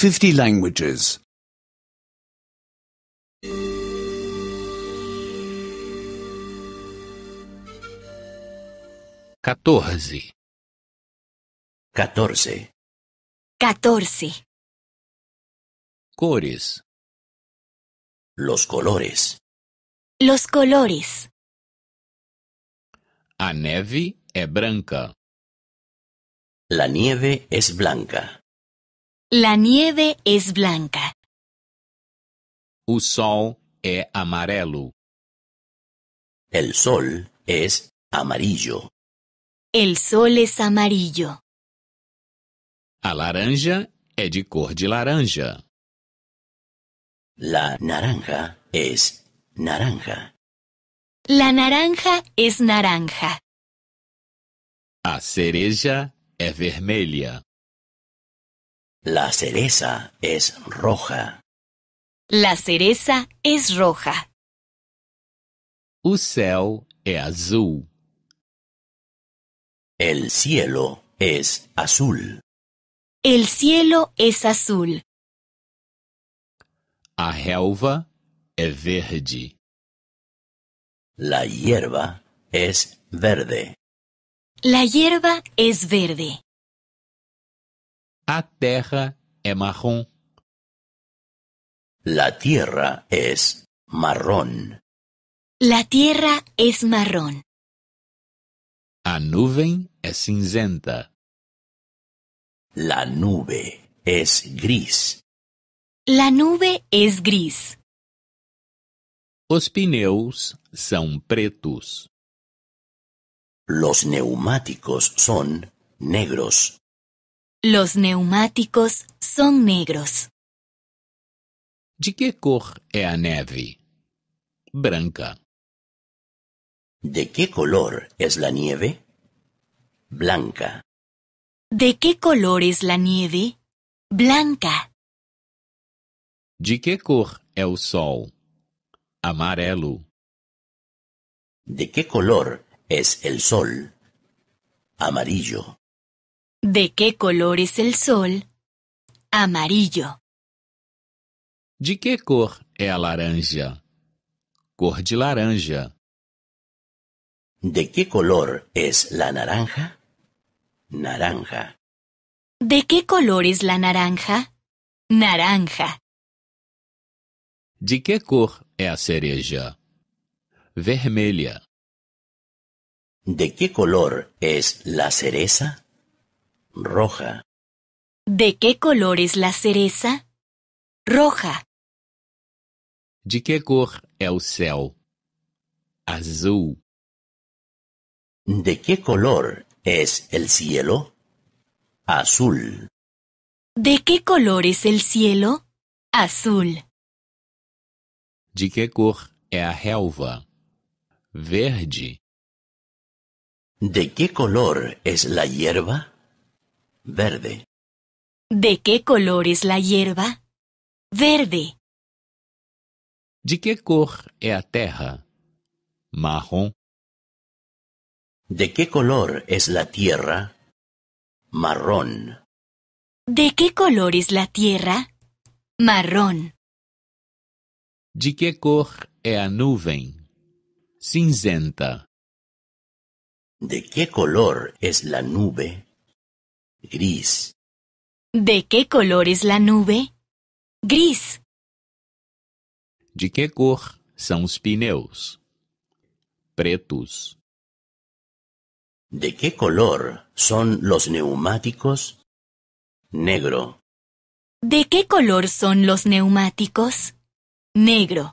50 languages. 14. 14. 14. Cores. Los colores. Los colores. A neve é branca. La nieve es blanca. La nieve es blanca. El sol es amarelo. El sol es amarillo. El sol es amarillo. A laranja é de cor de laranja. La naranja es naranja. La naranja es naranja. A cereja es vermelha. La cereza es roja. La cereza es roja. O céu azul. El cielo es azul. El cielo es azul. A relva é verde. La hierba es verde. La hierba es verde. La tierra La tierra es marrón. La tierra es marrón. A nuvem es cinzenta. La nube es gris. La nube es gris. Los pneus son pretos. Los neumáticos son negros. Los neumáticos son negros. De qué color es la nieve? Blanca. ¿De qué color es la nieve? Blanca. ¿De qué color es la nieve? Blanca. ¿De qué color es el sol? Amarelo. ¿De qué color es el sol? Amarillo. ¿De qué color es el sol? Amarillo. De qué cor es la laranja? Cor de laranja. ¿De qué color es la naranja? Naranja. ¿De qué color es la naranja? Naranja. ¿De qué cor es la cereja? Vermelha. ¿De qué color es la cereza? Roja. ¿De qué color es la cereza? Roja. De qué cor es el céu? Azul. ¿De qué color es el cielo? Azul. ¿De qué color es el cielo? Azul. ¿De qué cor es la relva? Verde. ¿De qué color es la hierba? Verde. ¿De qué color es la hierba? Verde. De qué color es la tierra? Marrón. ¿De qué color es la tierra? Marrón. ¿De qué color es la tierra? Marrón. ¿De qué cor es la nube? Cinzenta. ¿De qué color es la nube? Gris. ¿De qué color es la nube? Gris. De qué color son los pneus? Pretos. ¿De qué color son los neumáticos? Negro. ¿De qué color son los neumáticos? Negro.